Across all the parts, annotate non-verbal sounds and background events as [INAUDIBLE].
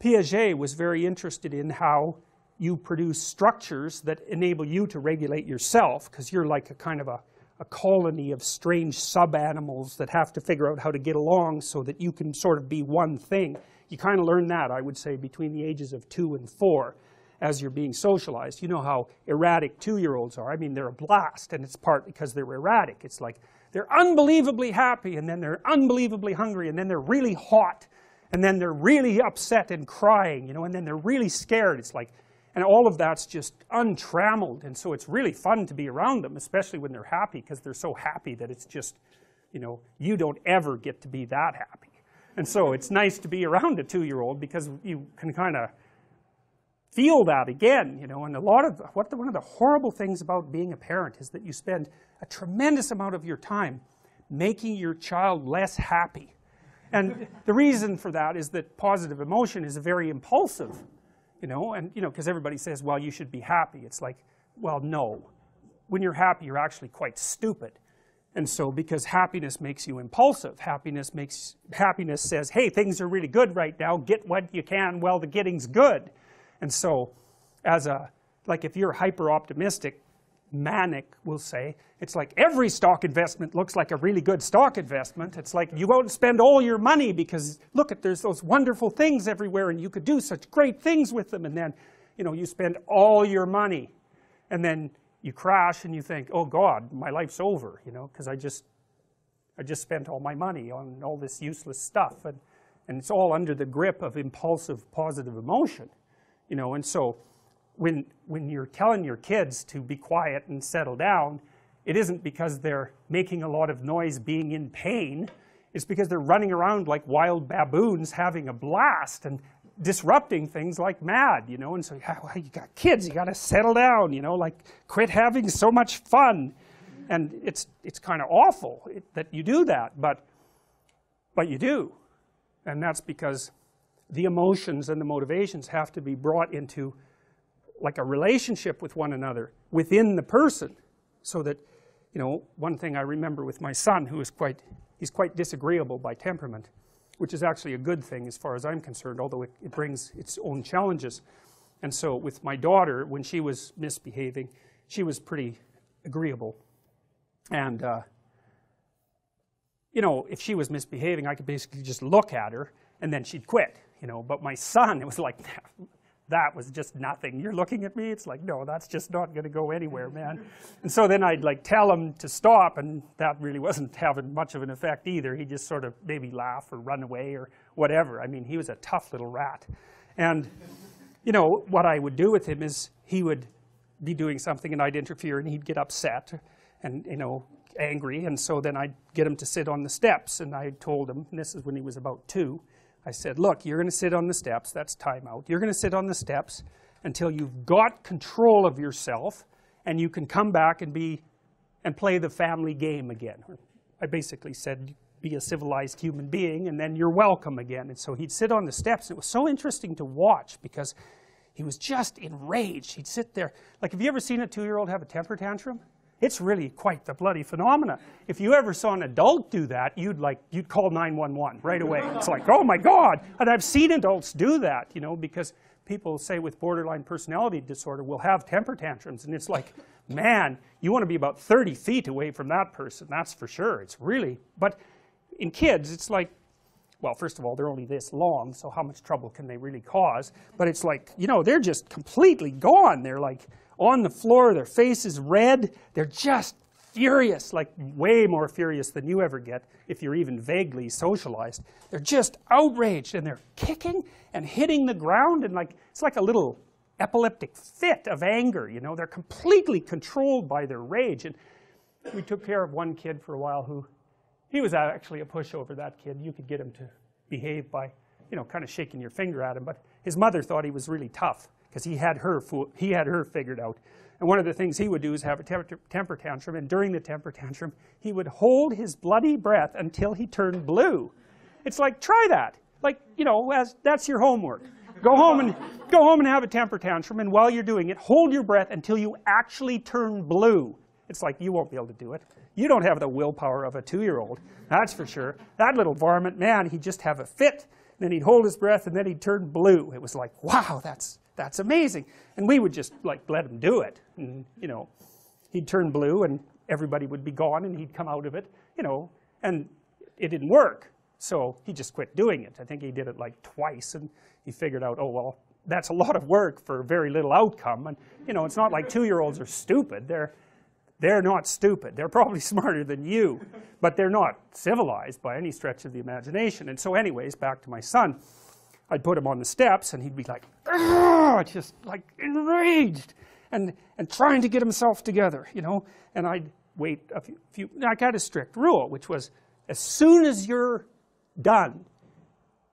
Piaget was very interested in how you produce structures that enable you to regulate yourself because you're like a kind of a, a colony of strange sub-animals that have to figure out how to get along so that you can sort of be one thing. You kind of learn that, I would say, between the ages of two and four as you're being socialized. You know how erratic two-year-olds are. I mean, they're a blast, and it's part because they're erratic. It's like they're unbelievably happy, and then they're unbelievably hungry, and then they're really hot, and then they're really upset and crying, you know, and then they're really scared. It's like, and all of that's just untrammeled, and so it's really fun to be around them, especially when they're happy, because they're so happy that it's just, you know, you don't ever get to be that happy. And so it's nice to be around a two-year-old because you can kind of feel that again, you know, and a lot of, what the, one of the horrible things about being a parent is that you spend a tremendous amount of your time making your child less happy and the reason for that is that positive emotion is very impulsive, you know, and you know, because everybody says, well, you should be happy. It's like, well, no. When you're happy, you're actually quite stupid. And so, because happiness makes you impulsive, happiness makes, happiness says, hey, things are really good right now, get what you can while the getting's good. And so, as a, like if you're hyper optimistic, manic, will say. It's like every stock investment looks like a really good stock investment. It's like you won't spend all your money because look at there's those wonderful things everywhere and you could do such great things with them and then you know you spend all your money and then you crash and you think, "Oh god, my life's over," you know, because I just I just spent all my money on all this useless stuff and and it's all under the grip of impulsive positive emotion. You know, and so when, when you're telling your kids to be quiet and settle down, it isn't because they're making a lot of noise being in pain. It's because they're running around like wild baboons having a blast and disrupting things like mad, you know. And so, well, you got kids, you got to settle down, you know, like quit having so much fun. And it's, it's kind of awful that you do that, but, but you do. And that's because the emotions and the motivations have to be brought into like a relationship with one another within the person so that you know one thing I remember with my son who is quite he's quite disagreeable by temperament which is actually a good thing as far as I'm concerned although it, it brings its own challenges and so with my daughter when she was misbehaving she was pretty agreeable and uh, you know if she was misbehaving I could basically just look at her and then she'd quit you know but my son it was like [LAUGHS] that was just nothing. You're looking at me, it's like, no, that's just not going to go anywhere, man. and so then I'd like tell him to stop, and that really wasn't [LAUGHS] having much of an effect either. He just sort of maybe laugh or run away or whatever. I mean, he was a tough little rat. And, you know, what I would do with him is he would be doing something and I'd interfere and he'd get upset and, you know, angry. And so then I'd get him to sit on the steps and I told him, and this is when he was about two, I said, look, you're going to sit on the steps, that's timeout. You're going to sit on the steps until you've got control of yourself and you can come back and be and play the family game again. I basically said, be a civilized human being and then you're welcome again. And so he'd sit on the steps. It was so interesting to watch because he was just enraged. He'd sit there. Like, have you ever seen a two-year-old have a temper tantrum? It's really quite the bloody phenomena. If you ever saw an adult do that, you'd like, you'd call 911 right away. It's like, oh my god! And I've seen adults do that, you know, because people say with borderline personality disorder will have temper tantrums and it's like, man, you want to be about 30 feet away from that person, that's for sure. It's really, but in kids it's like, well, first of all, they're only this long, so how much trouble can they really cause? But it's like, you know, they're just completely gone. They're like, on the floor, their faces red, they're just furious, like way more furious than you ever get if you're even vaguely socialized. They're just outraged and they're kicking and hitting the ground and like, it's like a little epileptic fit of anger, you know, they're completely controlled by their rage. And we took care of one kid for a while who, he was actually a pushover, that kid. You could get him to behave by, you know, kind of shaking your finger at him, but his mother thought he was really tough because he had her he had her figured out. And one of the things he would do is have a temper, temper tantrum, and during the temper tantrum, he would hold his bloody breath until he turned blue. It's like, try that. Like, you know, as, that's your homework. Go home and go home and have a temper tantrum, and while you're doing it, hold your breath until you actually turn blue. It's like, you won't be able to do it. You don't have the willpower of a two-year-old, that's for sure. That little varmint, man, he'd just have a fit, then he'd hold his breath, and then he'd turn blue. It was like, wow, that's, that's amazing. And we would just like let him do it. And, you know, he'd turn blue and everybody would be gone and he'd come out of it, you know, and it didn't work. So he just quit doing it. I think he did it like twice and he figured out, oh, well, that's a lot of work for very little outcome. And, you know, it's not like two-year-olds are stupid. They're, they're not stupid. They're probably [LAUGHS] smarter than you, but they're not civilized by any stretch of the imagination. And so anyways, back to my son. I'd put him on the steps and he'd be like, just like enraged and, and trying to get himself together, you know, and I'd wait a few, few, I got a strict rule, which was as soon as you're done,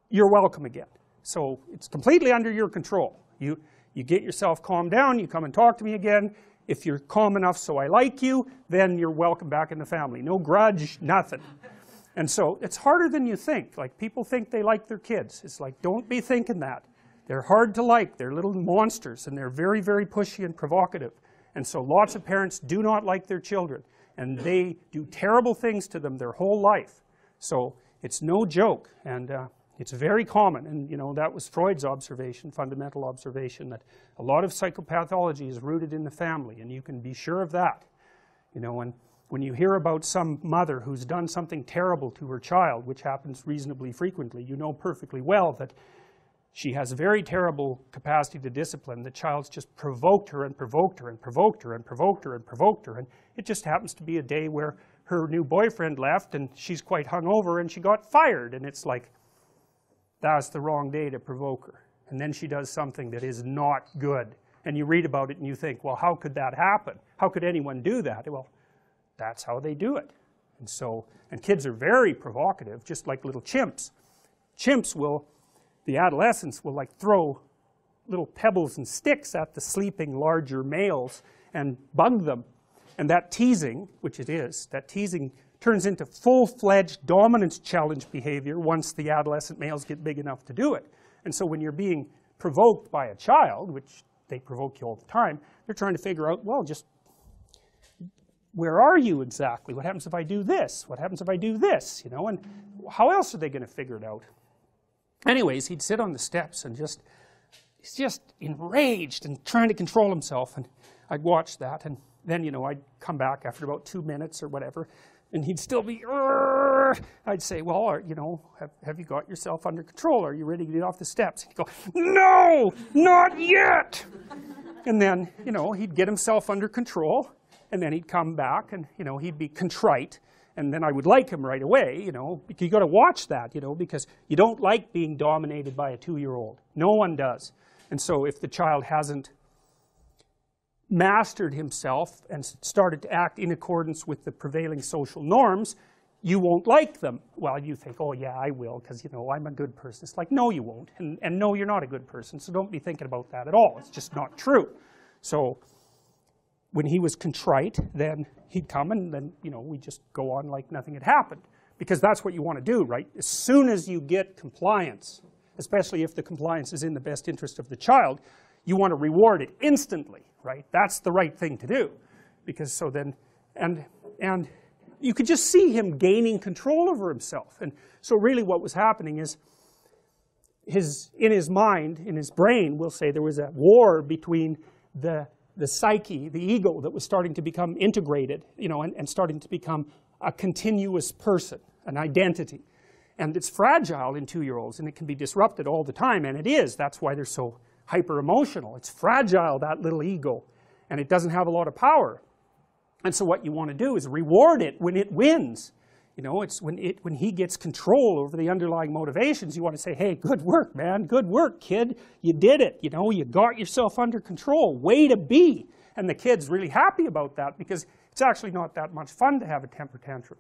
you're welcome again. So it's completely under your control. You, you get yourself calmed down, you come and talk to me again. If you're calm enough so I like you, then you're welcome back in the family. No grudge, nothing. And so it's harder than you think. Like people think they like their kids. It's like, don't be thinking that. They're hard to like. They're little monsters and they're very, very pushy and provocative. And so lots of parents do not like their children. And they do terrible things to them their whole life. So it's no joke. And uh, it's very common. And you know, that was Freud's observation, fundamental observation, that a lot of psychopathology is rooted in the family. And you can be sure of that. You know, and when you hear about some mother who's done something terrible to her child, which happens reasonably frequently, you know perfectly well that she has a very terrible capacity to discipline. The child's just provoked her and provoked her and provoked her and provoked her and provoked her. And it just happens to be a day where her new boyfriend left and she's quite hungover and she got fired. And it's like, that's the wrong day to provoke her. And then she does something that is not good. And you read about it and you think, well, how could that happen? How could anyone do that? Well, that's how they do it. And so, and kids are very provocative, just like little chimps. Chimps will, the adolescents will like throw little pebbles and sticks at the sleeping larger males and bug them. And that teasing, which it is, that teasing turns into full-fledged dominance challenge behavior once the adolescent males get big enough to do it. And so when you're being provoked by a child, which they provoke you all the time, they're trying to figure out, well, just where are you exactly? What happens if I do this? What happens if I do this? You know, and how else are they going to figure it out? Anyways, he'd sit on the steps and just, he's just enraged and trying to control himself. And I'd watch that, and then, you know, I'd come back after about two minutes or whatever, and he'd still be, Arr! I'd say, well, are, you know, have, have you got yourself under control? Are you ready to get off the steps? And he'd go, no, not yet. and then, you know, he'd get himself under control and then he'd come back and you know he'd be contrite and then I would like him right away, you know, you got to watch that, you know, because you don't like being dominated by a two-year-old. No one does. And so if the child hasn't mastered himself and started to act in accordance with the prevailing social norms, you won't like them. Well, you think, oh yeah, I will, because you know, I'm a good person. It's like, no you won't, and, and no, you're not a good person, so don't be thinking about that at all. It's just not true. So, when he was contrite, then he'd come and then, you know, we just go on like nothing had happened. Because that's what you want to do, right? As soon as you get compliance, especially if the compliance is in the best interest of the child, you want to reward it instantly, right? That's the right thing to do. Because so then, and, and you could just see him gaining control over himself. And so really what was happening is, his, in his mind, in his brain, we'll say there was a war between the the psyche, the ego that was starting to become integrated, you know, and, and starting to become a continuous person, an identity. And it's fragile in two-year-olds, and it can be disrupted all the time, and it is. That's why they're so hyper-emotional. It's fragile, that little ego, and it doesn't have a lot of power. And so what you want to do is reward it when it wins. You know, it's when, it, when he gets control over the underlying motivations, you want to say, hey, good work, man, good work, kid. You did it, you know, you got yourself under control. Way to be. And the kid's really happy about that because it's actually not that much fun to have a temper tantrum.